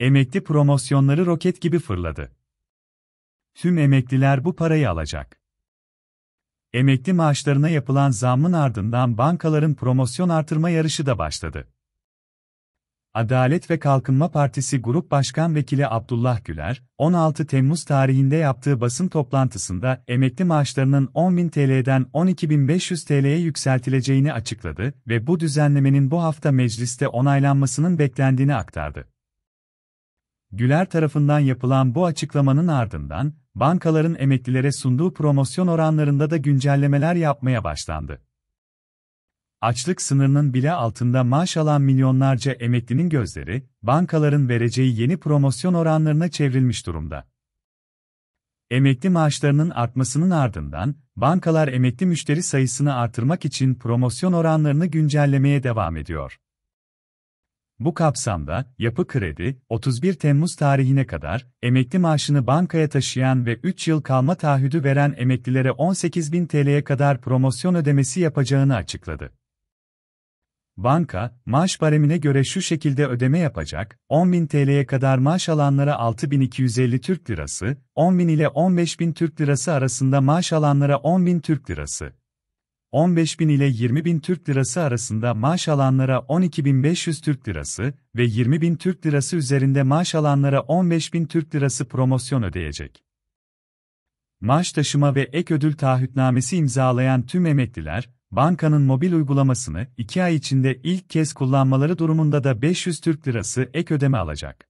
Emekli promosyonları roket gibi fırladı. Tüm emekliler bu parayı alacak. Emekli maaşlarına yapılan zammın ardından bankaların promosyon artırma yarışı da başladı. Adalet ve Kalkınma Partisi Grup Başkan Vekili Abdullah Güler, 16 Temmuz tarihinde yaptığı basın toplantısında emekli maaşlarının 10.000 TL'den 12.500 TL'ye yükseltileceğini açıkladı ve bu düzenlemenin bu hafta mecliste onaylanmasının beklendiğini aktardı. Güler tarafından yapılan bu açıklamanın ardından, bankaların emeklilere sunduğu promosyon oranlarında da güncellemeler yapmaya başlandı. Açlık sınırının bile altında maaş alan milyonlarca emeklinin gözleri, bankaların vereceği yeni promosyon oranlarına çevrilmiş durumda. Emekli maaşlarının artmasının ardından, bankalar emekli müşteri sayısını artırmak için promosyon oranlarını güncellemeye devam ediyor. Bu kapsamda, Yapı Kredi, 31 Temmuz tarihine kadar, emekli maaşını bankaya taşıyan ve 3 yıl kalma taahhüdü veren emeklilere 18 bin TL'ye kadar promosyon ödemesi yapacağını açıkladı. Banka, maaş baremine göre şu şekilde ödeme yapacak, 10.000 TL'ye kadar maaş alanlara 6.250 Türk Lirası, 10.000 ile 15.000 Türk Lirası arasında maaş alanlara 10.000 Türk Lirası. 15 bin ile 20 bin Türk lirası arasında maaş alanlara 12 bin 500 Türk lirası ve 20 bin Türk lirası üzerinde maaş alanlara 15 bin Türk lirası promosyon ödeyecek. Maaş taşıma ve ek ödül taahhütnamesi imzalayan tüm emekliler, bankanın mobil uygulamasını 2 ay içinde ilk kez kullanmaları durumunda da 500 Türk lirası ek ödeme alacak.